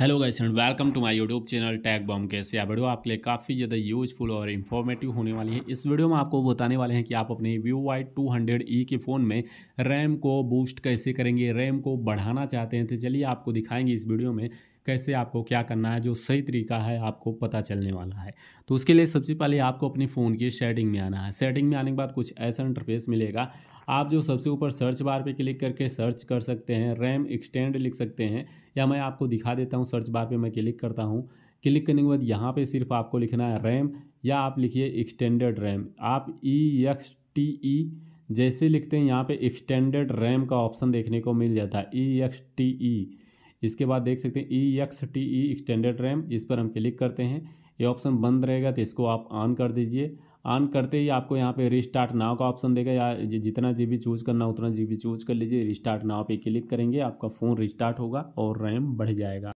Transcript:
hello guys and welcome to my YouTube channel टैग बॉम कैसे आप वीडियो आपके लिए काफ़ी ज़्यादा यूजफुल और इन्फॉर्मेटिव होने वाली है इस वीडियो में आपको बताने वाले हैं कि आप अपने व्यू वाई टू हंड्रेड ई के फ़ोन में रैम को बूस्ट कैसे करेंगे रैम को बढ़ाना चाहते हैं तो चलिए आपको दिखाएंगे इस वीडियो में कैसे आपको क्या करना है जो सही तरीका है आपको पता चलने वाला है तो उसके लिए सबसे पहले आपको अपने फ़ोन की सेटिंग में आना है सेटिंग में आने के बाद कुछ ऐसा इंटरफेस मिलेगा आप जो सबसे ऊपर सर्च बार पे क्लिक करके सर्च कर सकते हैं रैम एक्सटेंड लिख सकते हैं या मैं आपको दिखा देता हूँ सर्च बार पे मैं क्लिक करता हूँ क्लिक करने के बाद यहाँ पर सिर्फ आपको लिखना है रैम या आप लिखिए एक्सटेंडेड रैम आप ई एक्स टी ई जैसे लिखते हैं यहाँ पे एक्सटेंडेड रैम का ऑप्शन देखने को मिल जाता है ई एक्स टी ई इसके बाद देख सकते हैं E X T E extended RAM इस पर हम क्लिक करते हैं ये ऑप्शन बंद रहेगा तो इसको आप ऑन कर दीजिए ऑन करते ही आपको यहाँ पे रिस्टार्ट नाव का ऑप्शन देगा या जितना जी बी चूज़ करना उतना जी बी चूज़ कर लीजिए रिस्टार्ट नाव पे क्लिक करेंगे आपका फ़ोन रिस्टार्ट होगा और रैम बढ़ जाएगा